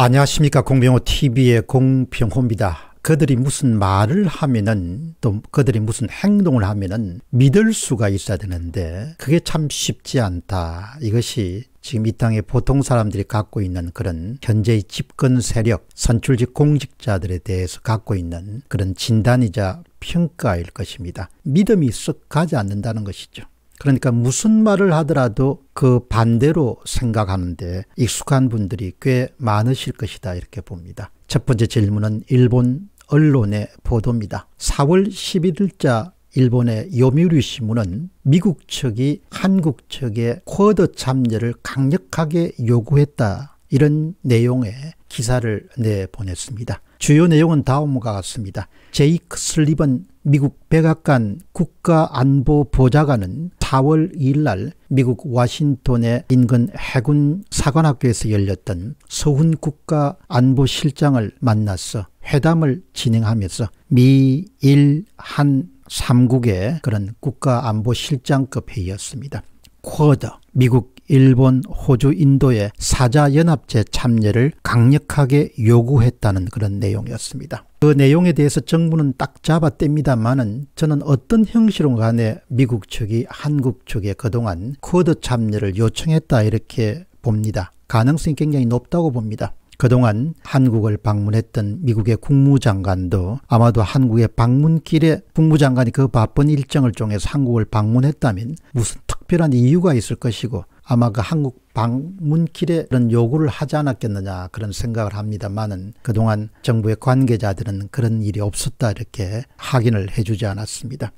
안녕하십니까 공병호 TV의 공병호입니다. 그들이 무슨 말을 하면은 또 그들이 무슨 행동을 하면은 믿을 수가 있어야 되는데 그게 참 쉽지 않다. 이것이 지금 이 땅의 보통 사람들이 갖고 있는 그런 현재의 집권 세력, 선출직 공직자들에 대해서 갖고 있는 그런 진단이자 평가일 것입니다. 믿음이 쓱 가지 않는다는 것이죠. 그러니까 무슨 말을 하더라도 그 반대로 생각하는데 익숙한 분들이 꽤 많으실 것이다 이렇게 봅니다. 첫 번째 질문은 일본 언론의 보도입니다. 4월 11일자 일본의 요미우리 신문은 미국 측이 한국 측의 쿼드 참여를 강력하게 요구했다 이런 내용의 기사를 내보냈습니다. 주요 내용은 다음과 같습니다. 제이크 슬리번 미국 백악관 국가안보보좌관은 4월 2일 날 미국 와싱턴의 인근 해군 사관학교에서 열렸던 서훈 국가 안보실장을 만났어 회담을 진행하면서 미, 일, 한 3국의 그런 국가안보실장급 회의였습니다. 쿼더, 미국 일본, 호주, 인도의 사자연합체 참여를 강력하게 요구했다는 그런 내용이었습니다. 그 내용에 대해서 정부는 딱 잡아뗍니다만은 저는 어떤 형식으로 간에 미국 측이 한국 측에 그동안 쿼드 참여를 요청했다 이렇게 봅니다. 가능성이 굉장히 높다고 봅니다. 그동안 한국을 방문했던 미국의 국무장관도 아마도 한국의 방문길에 국무장관이 그 바쁜 일정을 통해서 한국을 방문했다면 무슨 특별한 이유가 있을 것이고 아마 그 한국 방문길에 그런 요구를 하지 않았겠느냐 그런 생각을 합니다만은 그동안 정부의 관계자들은 그런 일이 없었다 이렇게 확인을 해주지 않았습니다.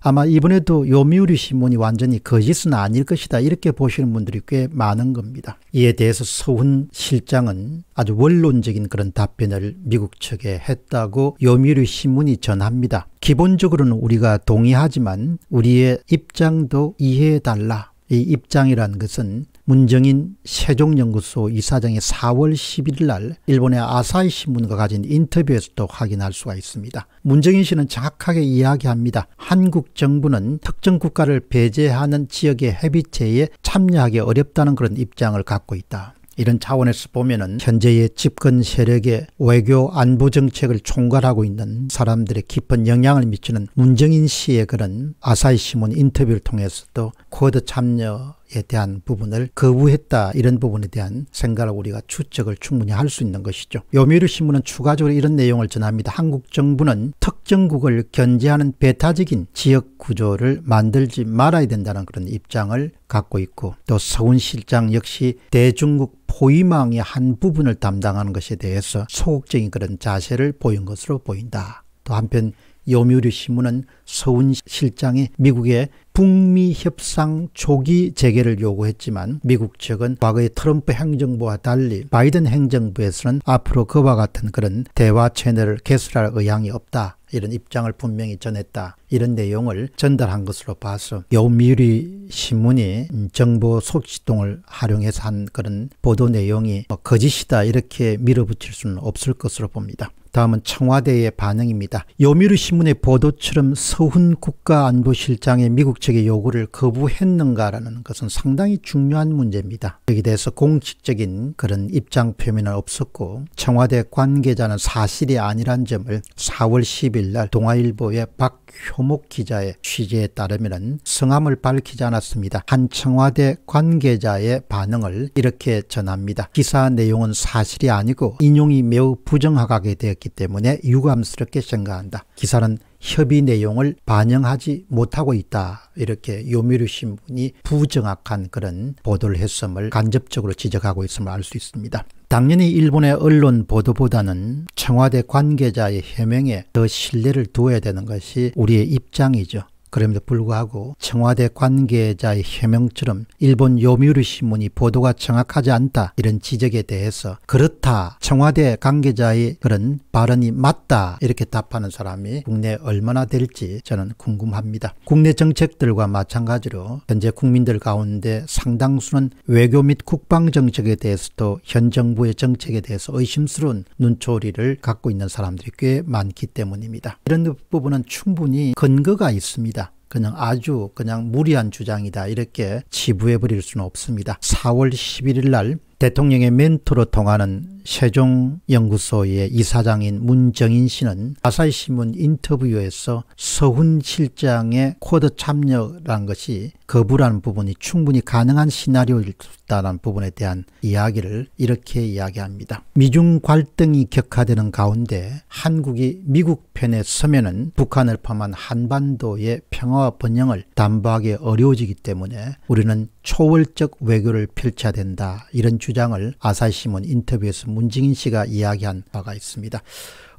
아마 이번에도 요미우리 신문이 완전히 거짓은 아닐 것이다 이렇게 보시는 분들이 꽤 많은 겁니다. 이에 대해서 서훈 실장은 아주 원론적인 그런 답변을 미국 측에 했다고 요미우리 신문이 전합니다. 기본적으로는 우리가 동의하지만 우리의 입장도 이해해달라. 이입장이란 것은 문정인 세종연구소 이사장이 4월 11일 날 일본의 아사히 신문과 가진 인터뷰에서도 확인할 수가 있습니다. 문정인 씨는 정확하게 이야기합니다. 한국 정부는 특정 국가를 배제하는 지역의 해비체에 참여하기 어렵다는 그런 입장을 갖고 있다. 이런 차원에서 보면은 현재의 집권 세력의 외교 안보 정책을 총괄하고 있는 사람들의 깊은 영향을 미치는 문정인 씨의 그런 아사히 신문 인터뷰를 통해서도 코드 참여에 대한 부분을 거부했다 이런 부분에 대한 생각을 우리가 추측을 충분히 할 수 있는 것이죠. 요미르신문은 추가적으로 이런 내용을 전합니다. 한국 정부는 특정국을 견제하는 배타적인 지역 구조를 만들지 말아야 된다는 그런 입장을 갖고 있고 또 서훈 실장 역시 대중국 포위망의 한 부분을 담당하는 것에 대해서 소극적인 그런 자세를 보인 것으로 보인다. 또 한편 요미우리 신문은 서훈 실장이 미국의 북미 협상 초기 재개를 요구했지만 미국 측은 과거의 트럼프 행정부와 달리 바이든 행정부에서는 앞으로 그와 같은 그런 대화 채널을 개설할 의향이 없다. 이런 입장을 분명히 전했다. 이런 내용을 전달한 것으로 봐서 요미우리 신문이 정보 속시동을 활용해서 한 그런 보도 내용이 뭐 거짓이다 이렇게 밀어붙일 수는 없을 것으로 봅니다. 다음은 청와대의 반응입니다. 요미르 신문의 보도처럼 서훈 국가안보실장의 미국 측의 요구를 거부했는가라는 것은 상당히 중요한 문제입니다. 여기 대해서 공식적인 그런 입장 표명은 없었고 청와대 관계자는 사실이 아니란 점을 4월 10일 날 동아일보의 박효목 기자의 취재에 따르면 성함을 밝히지 않았습니다. 한 청와대 관계자의 반응을 이렇게 전합니다. 기사 내용은 사실이 아니고 인용이 매우 부정하게 되었기 않기 때문에 유감스럽게 생각한다. 기사는 협의 내용을 반영하지 못하고 있다. 이렇게 요미르 신문이 부정확한 그런 보도를 했음을 간접적으로 지적하고 있음을 알 수 있습니다. 당연히 일본의 언론 보도보다는 청와대 관계자의 해명에 더 신뢰를 두어야 되는 것이 우리의 입장이죠. 그럼에도 불구하고 청와대 관계자의 해명처럼 일본 요미우리 신문이 보도가 정확하지 않다 이런 지적에 대해서 그렇다 청와대 관계자의 그런 발언이 맞다 이렇게 답하는 사람이 국내 얼마나 될지 저는 궁금합니다. 국내 정책들과 마찬가지로 현재 국민들 가운데 상당수는 외교 및 국방 정책에 대해서도 현 정부의 정책에 대해서 의심스러운 눈초리를 갖고 있는 사람들이 꽤 많기 때문입니다. 이런 부분은 충분히 근거가 있습니다. 그냥 아주 그냥 무리한 주장이다 이렇게 지부해 버릴 수는 없습니다. 4월 11일 날 대통령의 멘토로 통하는 세종연구소의 이사장인 문정인 씨는 아사히신문 인터뷰에서 서훈 실장의 코드 참여란 것이 거부라는 부분이 충분히 가능한 시나리오일 수 있다는 부분에 대한 이야기를 이렇게 이야기합니다. 미중 갈등이 격화되는 가운데 한국이 미국 편에 서면은 북한을 포함한 한반도의 평화와 번영을 담보하기 어려워지기 때문에 우리는 초월적 외교를 펼쳐야 된다 이런 주 주장을 아사히신문 인터뷰에서 문징인 씨가 이야기한 바가 있습니다.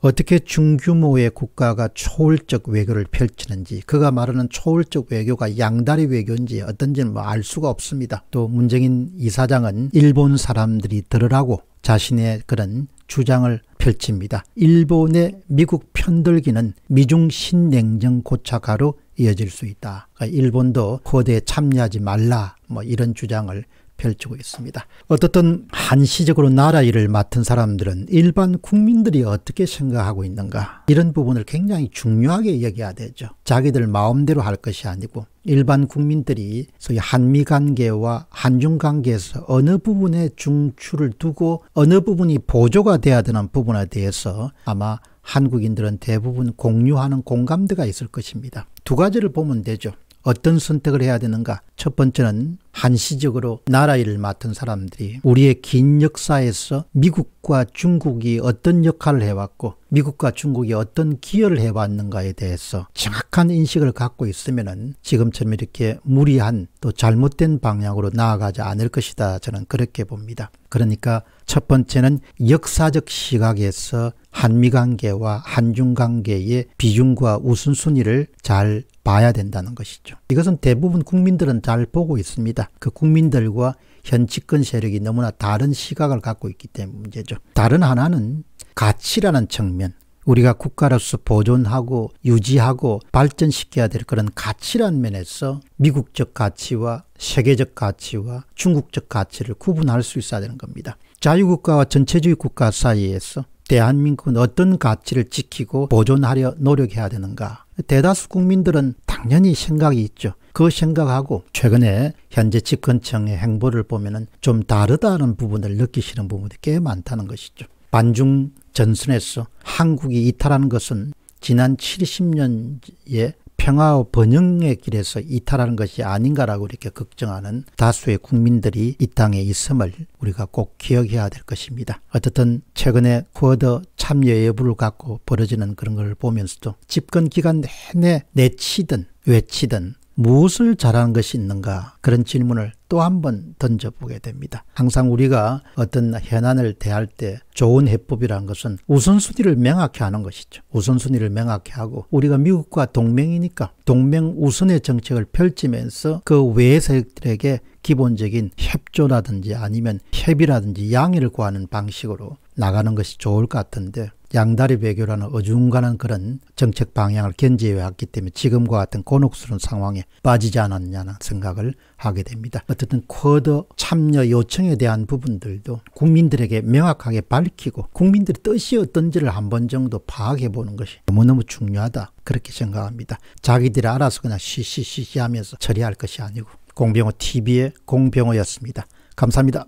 어떻게 중규모의 국가가 초월적 외교를 펼치는지 그가 말하는 초월적 외교가 양다리 외교인지 어떤지는 뭐알 수가 없습니다. 또 문정인 이사장은 일본 사람들이 들으라고 자신의 그런 주장을 펼칩니다. 일본의 미국 편들기는 미중 신냉전 고착화로 이어질 수 있다. 그러니까 일본도 코드에 참여하지 말라 뭐 이런 주장을 펼치고 있습니다. 어떻든 한시적으로 나라 일을 맡은 사람들은 일반 국민들이 어떻게 생각하고 있는가 이런 부분을 굉장히 중요하게 여겨야 되죠. 자기들 마음대로 할 것이 아니고 일반 국민들이 소위 한미 관계와 한중 관계에서 어느 부분에 중추를 두고 어느 부분이 보조가 돼야 되는 부분에 대해서 아마 한국인들은 대부분 공유하는 공감대가 있을 것입니다. 두 가지를 보면 되죠. 어떤 선택을 해야 되는가? 첫 번째는 한시적으로 나라 일을 맡은 사람들이 우리의 긴 역사에서 미국과 중국이 어떤 역할을 해왔고 미국과 중국이 어떤 기여를 해왔는가에 대해서 정확한 인식을 갖고 있으면 지금처럼 이렇게 무리한 또 잘못된 방향으로 나아가지 않을 것이다. 저는 그렇게 봅니다. 그러니까 첫 번째는 역사적 시각에서 한미 관계와 한중 관계의 비중과 우선순위를 잘 봐야 된다는 것이죠. 이것은 대부분 국민들은 잘 보고 있습니다. 그 국민들과 현 집권 세력이 너무나 다른 시각을 갖고 있기 때문 에 문제죠. 다른 하나는 가치라는 측면, 우리가 국가로서 보존하고 유지하고 발전시켜야 될 그런 가치란 면에서 미국적 가치와 세계적 가치와 중국적 가치를 구분할 수 있어야 되는 겁니다. 자유국가와 전체주의 국가 사이에서 대한민국은 어떤 가치를 지키고 보존하려 노력해야 되는가. 대다수 국민들은 당연히 생각이 있죠. 그 생각하고 최근에 현재 집권청의 행보를 보면 좀 다르다는 부분을 느끼시는 부분이 꽤 많다는 것이죠. 반중 전선에서 한국이 이탈하 것은 지난 70년의 평화와 번영의 길에서 이탈하는 것이 아닌가라고 이렇게 걱정하는 다수의 국민들이 이 땅에 있음을 우리가 꼭 기억해야 될 것입니다. 어쨌든 최근에 쿼더 참여 여부를 갖고 벌어지는 그런 걸 보면서도 집권 기간 내내 내치든 외치든 무엇을 잘하는 것이 있는가 그런 질문을 또 한 번 던져보게 됩니다. 항상 우리가 어떤 현안을 대할 때 좋은 해법이라는 것은 우선순위를 명확히 하는 것이죠. 우선순위를 명확히 하고 우리가 미국과 동맹이니까 동맹 우선의 정책을 펼치면서 그외 세력들에게 기본적인 협조라든지 아니면 협의라든지 양해를 구하는 방식으로 나가는 것이 좋을 것 같은데 양다리 배교라는 어중간한 그런 정책 방향을 견지해왔기 때문에 지금과 같은 곤혹스러운 상황에 빠지지 않았냐는 생각을 하게 됩니다. 어쨌든 쿼드 참여 요청에 대한 부분들도 국민들에게 명확하게 밝히고 국민들의 뜻이 어떤지를 한 번 정도 파악해 보는 것이 너무너무 중요하다 그렇게 생각합니다. 자기들이 알아서 그냥 시시시시 하면서 처리할 것이 아니고 공병호 TV의 공병호였습니다. 감사합니다.